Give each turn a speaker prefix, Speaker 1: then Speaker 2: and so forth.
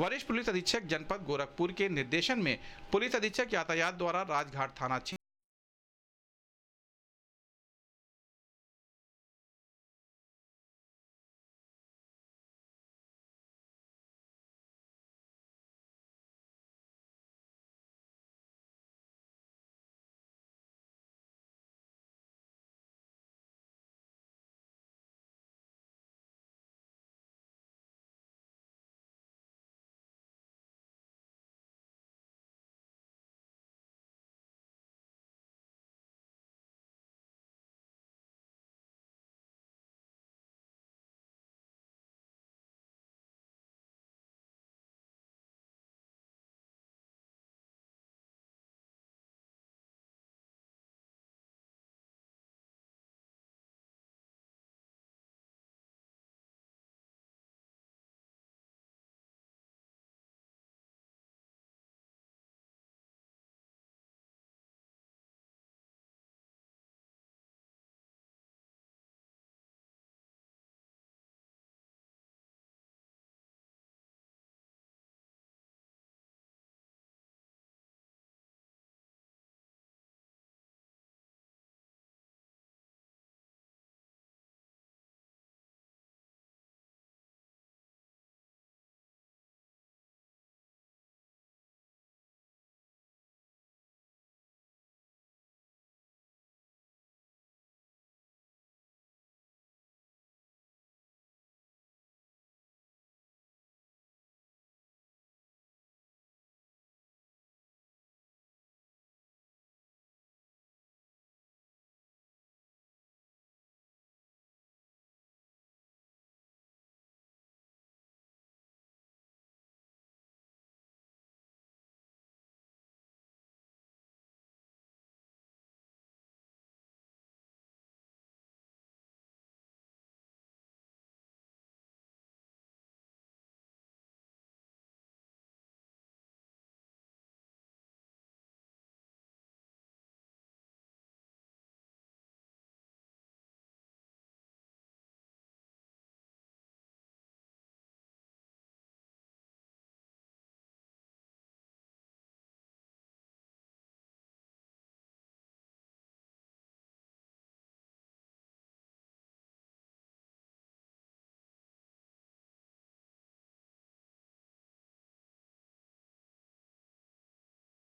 Speaker 1: वरिष्ठ पुलिस अधीक्षक जनपद गोरखपुर के निर्देशन में पुलिस अधीक्षक यातायात द्वारा राजघाट थाना